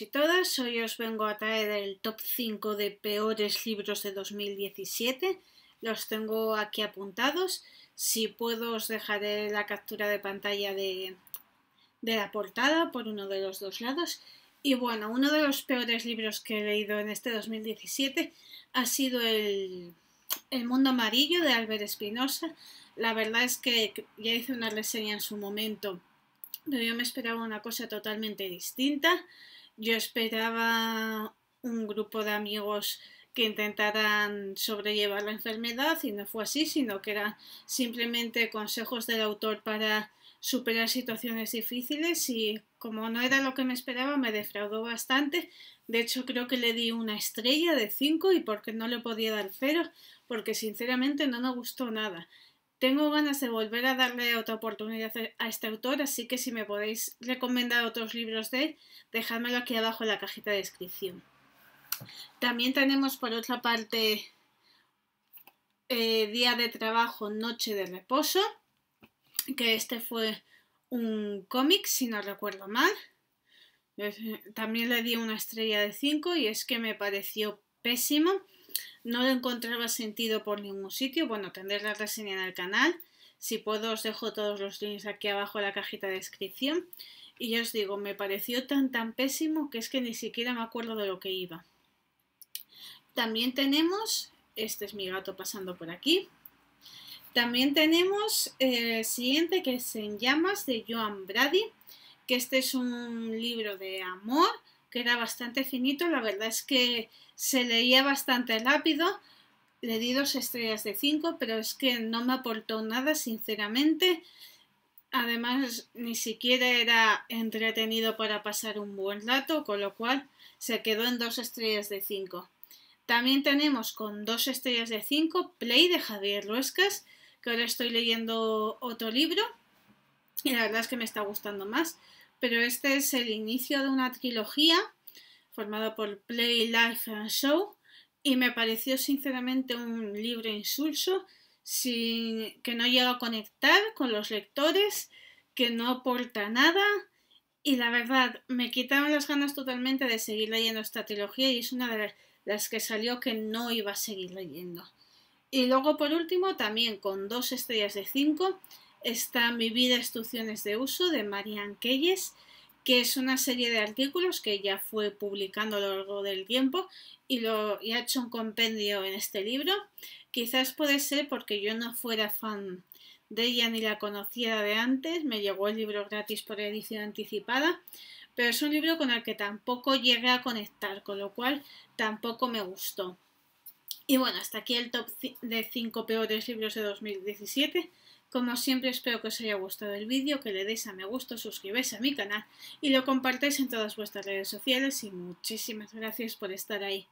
y todas. Hoy os vengo a traer el top 5 de peores libros de 2017. Los tengo aquí apuntados. Si puedo os dejaré la captura de pantalla de, de la portada por uno de los dos lados. Y bueno, uno de los peores libros que he leído en este 2017 ha sido el, el Mundo Amarillo de Albert Espinosa. La verdad es que ya hice una reseña en su momento, pero yo me esperaba una cosa totalmente distinta. Yo esperaba un grupo de amigos que intentaran sobrellevar la enfermedad y no fue así, sino que eran simplemente consejos del autor para superar situaciones difíciles y como no era lo que me esperaba me defraudó bastante. De hecho creo que le di una estrella de cinco y porque no le podía dar cero porque sinceramente no me gustó nada. Tengo ganas de volver a darle otra oportunidad a este autor, así que si me podéis recomendar otros libros de él, dejádmelo aquí abajo en la cajita de descripción. También tenemos por otra parte eh, Día de Trabajo, Noche de Reposo, que este fue un cómic, si no recuerdo mal. Eh, también le di una estrella de 5 y es que me pareció pésimo no lo encontraba sentido por ningún sitio, bueno, tendré la reseña en el canal. Si puedo os dejo todos los links aquí abajo en la cajita de descripción. Y ya os digo, me pareció tan tan pésimo que es que ni siquiera me acuerdo de lo que iba. También tenemos, este es mi gato pasando por aquí. También tenemos eh, el siguiente que es En llamas de Joan Brady, que este es un libro de amor, que era bastante finito, la verdad es que se leía bastante rápido, le di dos estrellas de cinco pero es que no me aportó nada, sinceramente. Además, ni siquiera era entretenido para pasar un buen rato, con lo cual se quedó en dos estrellas de cinco También tenemos con dos estrellas de cinco Play de Javier Ruescas, que ahora estoy leyendo otro libro y la verdad es que me está gustando más pero este es el inicio de una trilogía formada por Play, Life and Show y me pareció sinceramente un libro insulso que no llega a conectar con los lectores, que no aporta nada y la verdad me quitaron las ganas totalmente de seguir leyendo esta trilogía y es una de las que salió que no iba a seguir leyendo. Y luego por último también con dos estrellas de cinco, está Mi vida, instrucciones de uso de Marian Keyes, que es una serie de artículos que ya fue publicando a lo largo del tiempo y, lo, y ha hecho un compendio en este libro. Quizás puede ser porque yo no fuera fan de ella ni la conociera de antes, me llegó el libro gratis por edición anticipada, pero es un libro con el que tampoco llegué a conectar, con lo cual tampoco me gustó. Y bueno, hasta aquí el top de 5 peores libros de 2017. Como siempre espero que os haya gustado el vídeo, que le deis a me gusta, suscribáis a mi canal y lo compartáis en todas vuestras redes sociales y muchísimas gracias por estar ahí.